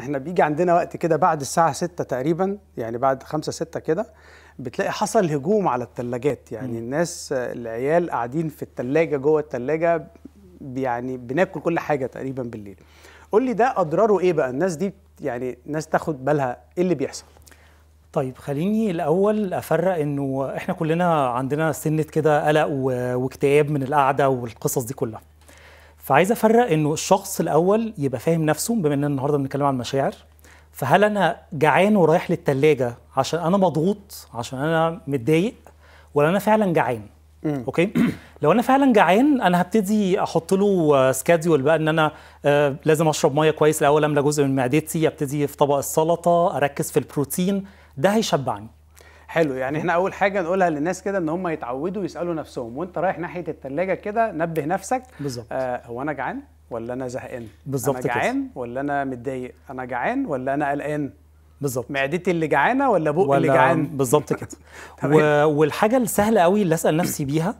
احنا بيجي عندنا وقت كده بعد الساعة 6 تقريبا يعني بعد 5 6 كده بتلاقي حصل هجوم على الثلاجات يعني م. الناس العيال قاعدين في الثلاجة جوه الثلاجة يعني بناكل كل حاجة تقريبا بالليل قول لي ده أضراره إيه بقى الناس دي يعني الناس تاخد بالها إيه اللي بيحصل طيب خليني الاول افرق انه احنا كلنا عندنا سنه كده قلق واكتئاب من القعده والقصص دي كلها فعايز افرق انه الشخص الاول يبقى فاهم نفسه بما اننا النهارده بنتكلم عن المشاعر فهل انا جعان ورايح للثلاجه عشان انا مضغوط عشان انا متضايق ولا انا فعلا جعان اوكي لو انا فعلا جعان انا هبتدي احط له سكادول بقى ان انا آه، لازم اشرب ميه كويس الاول املى جزء من معدتي ابتدي في طبق السلطه اركز في البروتين ده هيشبعني حلو يعني احنا اول حاجه نقولها للناس كده ان هم يتعودوا يسالوا نفسهم وانت رايح ناحيه الثلاجه كده نبه نفسك بالظبط آه هو انا جعان ولا انا زهقان بالظبط انا جعان ولا انا متضايق انا جعان ولا انا قلقان بالظبط معدتي اللي جعانه ولا بقي اللي جعان بالظبط كده و... طيب. والحاجه السهله قوي اللي اسال نفسي بيها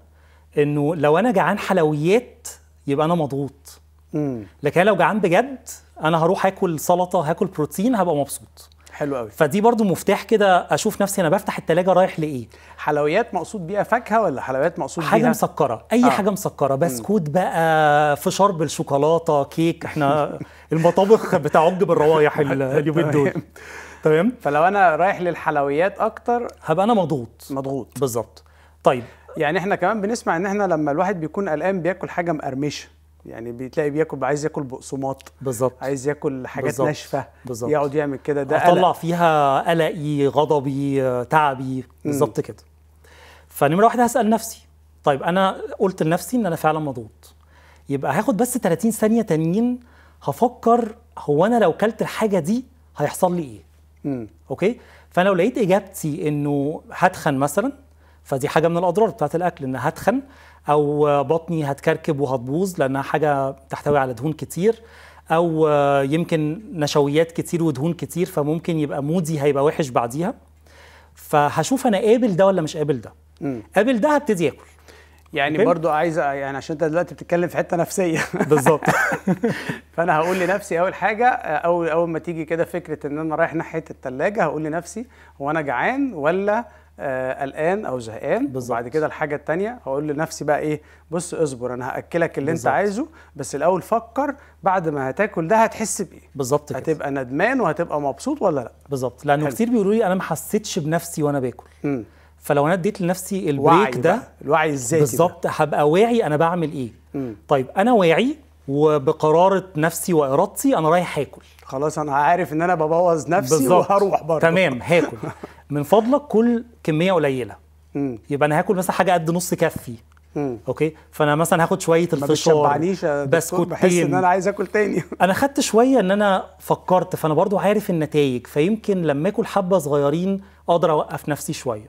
انه لو انا جعان حلويات يبقى انا مضغوط لكن لو جعان بجد انا هروح اكل سلطه هاكل بروتين هبقى مبسوط حلو قوي فدي برضو مفتاح كده اشوف نفسي انا بفتح التلاجة رايح لايه حلويات مقصود بيها فاكهه ولا حلويات مقصود حاجه بيها؟ مسكره اي آه. حاجه مسكره بسكوت بقى فشار بالشوكولاته كيك احنا المطابخ بتعج بالروايح طيب. اليومين دول تمام فلو انا رايح للحلويات اكتر هبقى انا مضغوط مضغوط بالظبط طيب يعني احنا كمان بنسمع ان احنا لما الواحد بيكون قلقان بياكل حاجه مقرمشه يعني بتلاقي بياكل عايز ياكل بقسماط بالظبط عايز ياكل حاجات بالزبط. ناشفه بالظبط يقعد يعمل كده ده اطلع قلق. فيها قلقي غضبي تعبي بالظبط كده فنمره واحد هسال نفسي طيب انا قلت لنفسي ان انا فعلا مضغوط يبقى هاخد بس 30 ثانيه تانيين هفكر هو انا لو كلت الحاجه دي هيحصل لي ايه مم. اوكي فانا لو لقيت اجابتي انه هتخن مثلا فدي حاجه من الاضرار بتاعت الاكل انها هتخن او بطني هتكركب وهتبوظ لانها حاجه بتحتوي على دهون كتير او يمكن نشويات كتير ودهون كتير فممكن يبقى مودي هيبقى وحش بعديها فهشوف انا قابل ده ولا مش قابل ده قابل ده هبتدي اكل يعني okay. برضو عايز يعني عشان انت دلوقتي بتتكلم في حته نفسيه بالظبط فانا هقول لنفسي اول حاجه اول اول ما تيجي كده فكره ان انا رايح ناحيه الثلاجه هقول لنفسي هو انا جعان ولا آه، قلقان او زهقان بعد كده الحاجه الثانيه هقول لنفسي بقى ايه بص اصبر انا هاكلك اللي بالزبط. انت عايزه بس الاول فكر بعد ما هتاكل ده هتحس بايه بالظبط هتبقى ندمان وهتبقى مبسوط ولا لا بالظبط لانه كتير بيقولوا لي انا ما حسيتش بنفسي وانا باكل م. فلو انا اديت لنفسي البريك ده الوعي الذاتي بالظبط هبقى واعي انا بعمل ايه م. طيب انا واعي وبقرارة نفسي وإرادتي أنا رايح هاكل خلاص أنا عارف إن أنا ببوظ نفسي بالزبط. وهروح برضه تمام هاكل من فضلك كل كميه قليله مم. يبقى انا هاكل مثلا حاجه قد نص كفي مم. اوكي فانا مثلا هاخد شويه الفشار بسكوتين بحس ان انا عايز اكل تاني انا خدت شويه ان انا فكرت فانا برضو عارف النتائج فيمكن لما اكل حبه صغيرين اقدر اوقف نفسي شويه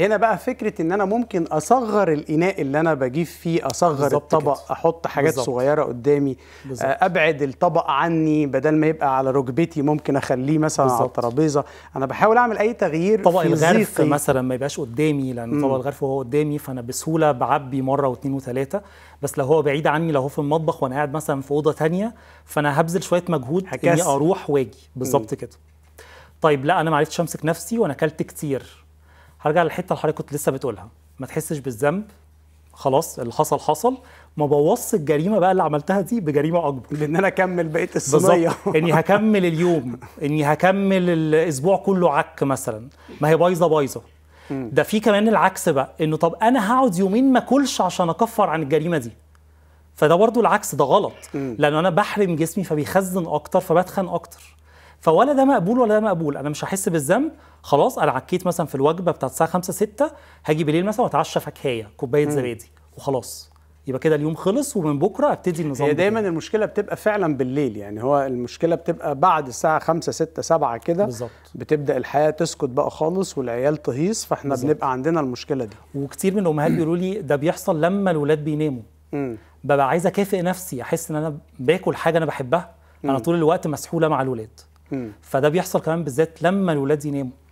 هنا بقى فكره ان انا ممكن اصغر الاناء اللي انا بجيب فيه اصغر الطبق كده. احط حاجات بالزبط. صغيره قدامي بالزبط. آه، ابعد الطبق عني بدل ما يبقى على ركبتي ممكن اخليه مثلا بالزبط. على الترابيزه انا بحاول اعمل اي تغيير طبق في الغرف زيقي. مثلا ما يبقاش قدامي لان طبق الغرف هو قدامي فانا بسهوله بعبي مره واثنين وثلاثه بس لو هو بعيد عني لو هو في المطبخ وانا قاعد مثلا في اوضه ثانيه فانا هبذل شويه مجهود اني اروح واجي بالظبط كده طيب لا انا ما عرفتش امسك نفسي وانا اكلت كتير هرجع للحته اللي حضرتك كنت لسه بتقولها ما تحسش بالذنب خلاص اللي حصل حصل ما بوظش الجريمه بقى اللي عملتها دي بجريمه اكبر لان انا اكمل بقيه الصينيه اني هكمل اليوم اني هكمل الاسبوع كله عك مثلا ما هي بايظه بايظه ده في كمان العكس بقى انه طب انا هقعد يومين ما اكلش عشان اكفر عن الجريمه دي فده برضو العكس ده غلط لانه انا بحرم جسمي فبيخزن اكتر فبتخن اكتر فولا ده مقبول ولا ده مقبول انا مش هحس بالذنب خلاص انا عكيت مثلا في الوجبه بتاعت الساعه 5 6 هاجي بالليل مثلا واتعشى فاكهيه كوبايه زبادي وخلاص يبقى كده اليوم خلص ومن بكره ابتدي النظام هي دايما بكرة. المشكله بتبقى فعلا بالليل يعني هو المشكله بتبقى بعد الساعه 5 6 7 كده بالظبط بتبدا الحياه تسكت بقى خالص والعيال تهيص فاحنا بالزبط. بنبقى عندنا المشكله دي وكتير من الامهات بيقولوا لي ده بيحصل لما الولاد بيناموا ببقى عايز اكافئ نفسي احس ان انا باكل حاجه انا بحبها انا طول الوقت مسحوله مع الاولاد فده بيحصل كمان بالذات لما الولاد يناموا